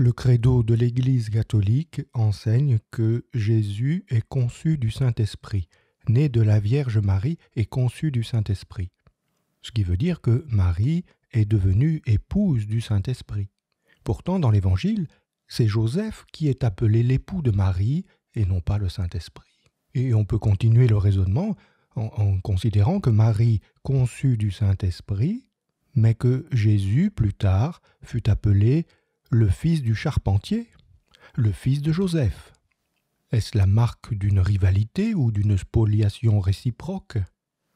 Le credo de l'Église catholique enseigne que Jésus est conçu du Saint-Esprit, né de la Vierge Marie et conçu du Saint-Esprit. Ce qui veut dire que Marie est devenue épouse du Saint-Esprit. Pourtant, dans l'Évangile, c'est Joseph qui est appelé l'époux de Marie et non pas le Saint-Esprit. Et on peut continuer le raisonnement en, considérant que Marie conçue du Saint-Esprit, mais que Jésus, plus tard, fut appelé le fils du charpentier, le fils de Joseph. Est-ce la marque d'une rivalité ou d'une spoliation réciproque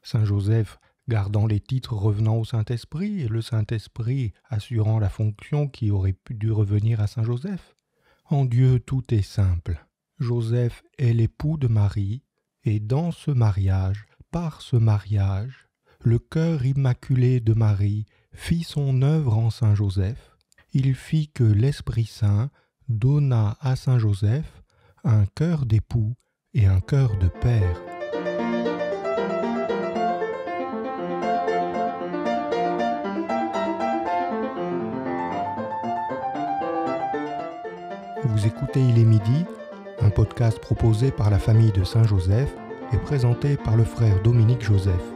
Saint Joseph gardant les titres revenant au Saint-Esprit et le Saint-Esprit assurant la fonction qui aurait dû revenir à Saint Joseph En Dieu tout est simple. Joseph est l'époux de Marie et dans ce mariage, par ce mariage, le cœur immaculé de Marie fit son œuvre en Saint Joseph il fit que l'Esprit Saint donna à Saint Joseph un cœur d'époux et un cœur de père. Vous écoutez Il est midi, un podcast proposé par la famille de Saint Joseph et présenté par le frère Dominique Joseph.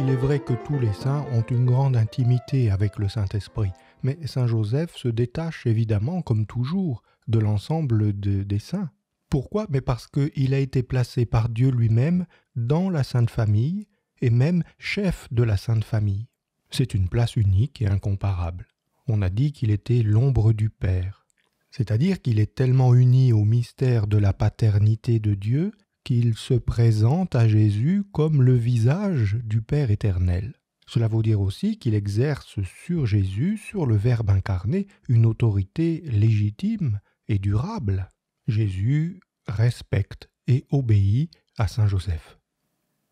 Il est vrai que tous les saints ont une grande intimité avec le Saint-Esprit, mais Saint Joseph se détache évidemment, comme toujours, de l'ensemble des saints. Pourquoi Mais parce qu'il a été placé par Dieu lui-même dans la Sainte Famille, et même chef de la Sainte Famille. C'est une place unique et incomparable. On a dit qu'il était l'ombre du Père, c'est-à-dire qu'il est tellement uni au mystère de la paternité de Dieu qu'il se présente à Jésus comme le visage du Père éternel. Cela veut dire aussi qu'il exerce sur Jésus, sur le Verbe incarné, une autorité légitime et durable. Jésus respecte et obéit à Saint Joseph.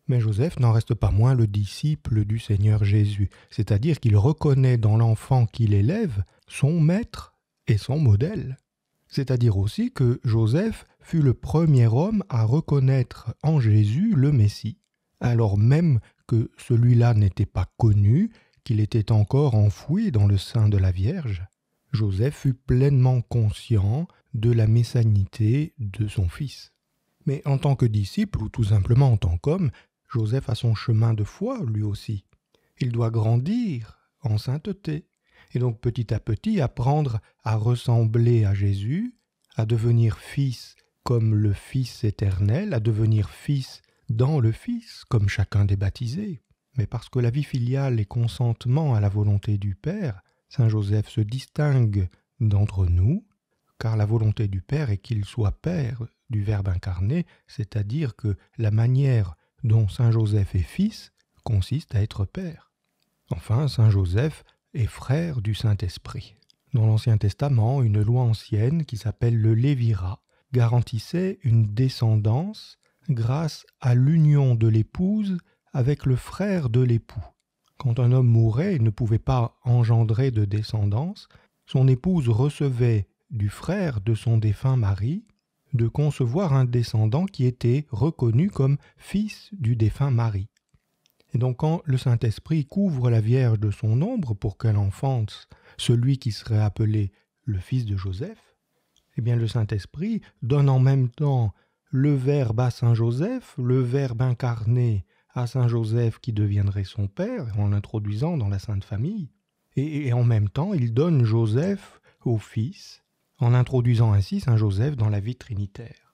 Mais Joseph n'en reste pas moins le disciple du Seigneur Jésus, c'est-à-dire qu'il reconnaît dans l'enfant qu'il élève son maître et son modèle. C'est-à-dire aussi que Joseph fut le premier homme à reconnaître en Jésus le Messie, alors même que celui-là n'était pas connu, qu'il était encore enfoui dans le sein de la Vierge. Joseph fut pleinement conscient de la messanité de son fils. Mais en tant que disciple, ou tout simplement en tant qu'homme, Joseph a son chemin de foi lui aussi. Il doit grandir en sainteté, et donc petit à petit apprendre à ressembler à Jésus, à devenir fils comme le Fils éternel, à devenir fils dans le Fils comme chacun des baptisés. Mais parce que la vie filiale est consentement à la volonté du Père, Saint Joseph se distingue d'entre nous, car la volonté du Père est qu'il soit Père du Verbe incarné, c'est-à-dire que la manière dont Saint Joseph est fils consiste à être Père. Enfin, Saint Joseph et frère du Saint-Esprit. Dans l'Ancien Testament, une loi ancienne qui s'appelle le Lévira garantissait une descendance grâce à l'union de l'épouse avec le frère de l'époux. Quand un homme mourait et ne pouvait pas engendrer de descendance, son épouse recevait du frère de son défunt mari de concevoir un descendant qui était reconnu comme fils du défunt mari. Et donc quand le Saint-Esprit couvre la Vierge de son ombre pour qu'elle enfante celui qui serait appelé le fils de Joseph, eh bien le Saint-Esprit donne en même temps le Verbe à Saint Joseph, le Verbe incarné à Saint Joseph qui deviendrait son père en l'introduisant dans la Sainte Famille, et, et, en même temps il donne Joseph au Fils en introduisant ainsi Saint Joseph dans la vie trinitaire.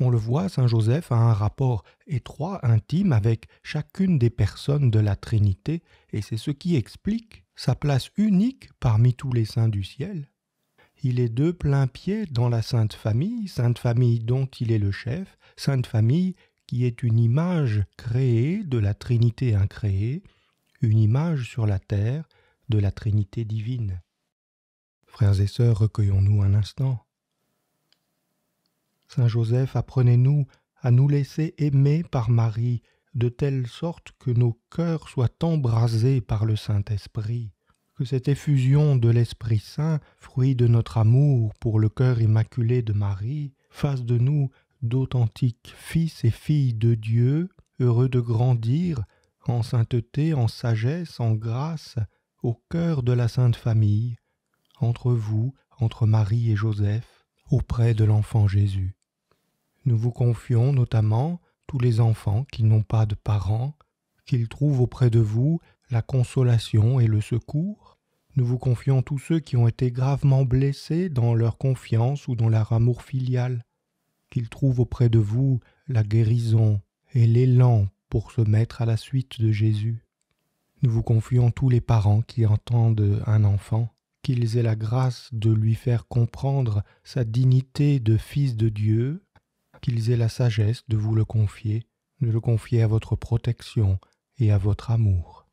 On le voit, Saint Joseph a un rapport étroit, intime avec chacune des personnes de la Trinité, et c'est ce qui explique sa place unique parmi tous les saints du ciel. Il est de plein pied dans la Sainte Famille, Sainte Famille dont il est le chef, Sainte Famille qui est une image créée de la Trinité incréée, une image sur la terre de la Trinité divine. Frères et sœurs, recueillons-nous un instant. Saint Joseph, apprenez-nous à nous laisser aimer par Marie, de telle sorte que nos cœurs soient embrasés par le Saint-Esprit, que cette effusion de l'Esprit Saint, fruit de notre amour pour le cœur immaculé de Marie, fasse de nous d'authentiques fils et filles de Dieu, heureux de grandir en sainteté, en sagesse, en grâce, au cœur de la Sainte Famille, entre vous, entre Marie et Joseph, auprès de l'enfant Jésus. Nous vous confions notamment tous les enfants qui n'ont pas de parents, qu'ils trouvent auprès de vous la consolation et le secours. Nous vous confions tous ceux qui ont été gravement blessés dans leur confiance ou dans leur amour filial, qu'ils trouvent auprès de vous la guérison et l'élan pour se mettre à la suite de Jésus. Nous vous confions tous les parents qui entendent un enfant, qu'ils aient la grâce de lui faire comprendre sa dignité de fils de Dieu qu'ils aient la sagesse de vous le confier, de le confier à votre protection et à votre amour.